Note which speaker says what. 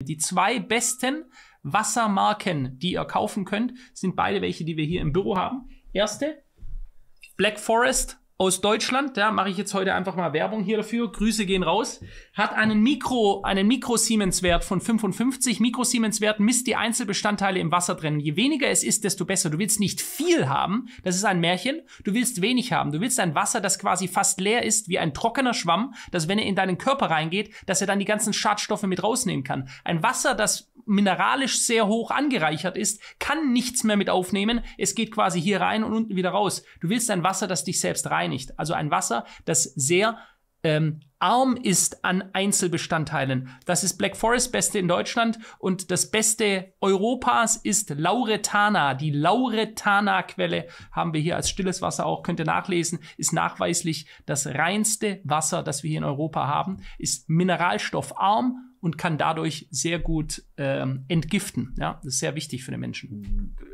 Speaker 1: Die zwei besten Wassermarken, die ihr kaufen könnt, sind beide welche, die wir hier im Büro haben. Erste, Black Forest aus Deutschland, da ja, mache ich jetzt heute einfach mal Werbung hier dafür, Grüße gehen raus, hat einen Mikro, einen Mikro-Siemens-Wert von 55. Mikro-Siemens-Wert misst die Einzelbestandteile im Wasser drin. Je weniger es ist, desto besser. Du willst nicht viel haben, das ist ein Märchen, du willst wenig haben. Du willst ein Wasser, das quasi fast leer ist, wie ein trockener Schwamm, dass wenn er in deinen Körper reingeht, dass er dann die ganzen Schadstoffe mit rausnehmen kann. Ein Wasser, das mineralisch sehr hoch angereichert ist, kann nichts mehr mit aufnehmen. Es geht quasi hier rein und unten wieder raus. Du willst ein Wasser, das dich selbst reinigt. Also ein Wasser, das sehr ähm, arm ist an Einzelbestandteilen. Das ist Black Forest Beste in Deutschland und das Beste Europas ist Lauretana. Die Lauretana-Quelle haben wir hier als stilles Wasser auch, könnt ihr nachlesen, ist nachweislich das reinste Wasser, das wir hier in Europa haben, ist mineralstoffarm und kann dadurch sehr gut ähm, entgiften. Ja, das ist sehr wichtig für den Menschen. Mhm.